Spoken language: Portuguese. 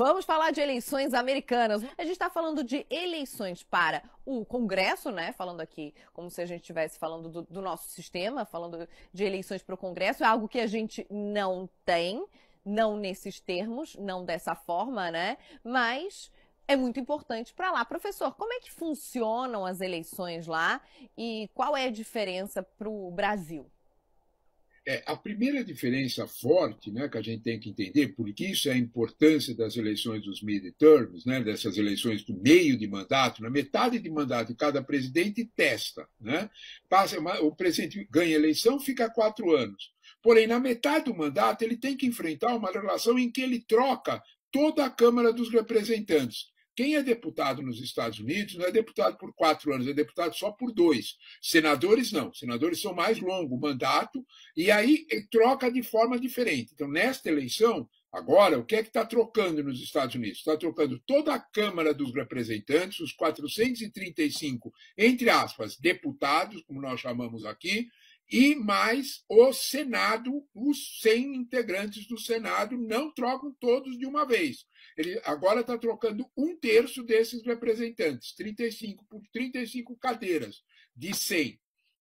Vamos falar de eleições americanas. A gente está falando de eleições para o Congresso, né? Falando aqui como se a gente estivesse falando do, do, nosso sistema, falando de eleições para o Congresso, é algo que a gente não tem, não nesses termos, não dessa forma, né? Mas é muito importante para lá. Professor, como é que funcionam as eleições lá e qual é a diferença para o Brasil? É, a primeira diferença forte né, que a gente tem que entender, porque isso é a importância das eleições dos midterms, né, dessas eleições do meio de mandato, na metade de mandato cada presidente testa. Né? Passa, o presidente ganha eleição, fica quatro anos. Porém, na metade do mandato, ele tem que enfrentar uma relação em que ele troca toda a Câmara dos Representantes. Quem é deputado nos Estados Unidos não é deputado por quatro anos, é deputado só por dois. Senadores não, senadores são mais longo o mandato e aí eh, troca de forma diferente. Então, nesta eleição, Agora, o que é que está trocando nos Estados Unidos? Está trocando toda a Câmara dos Representantes, os 435, entre aspas, deputados, como nós chamamos aqui, e mais o Senado, os 100 integrantes do Senado não trocam todos de uma vez. Ele agora está trocando um terço desses representantes, 35 por 35 cadeiras de 100.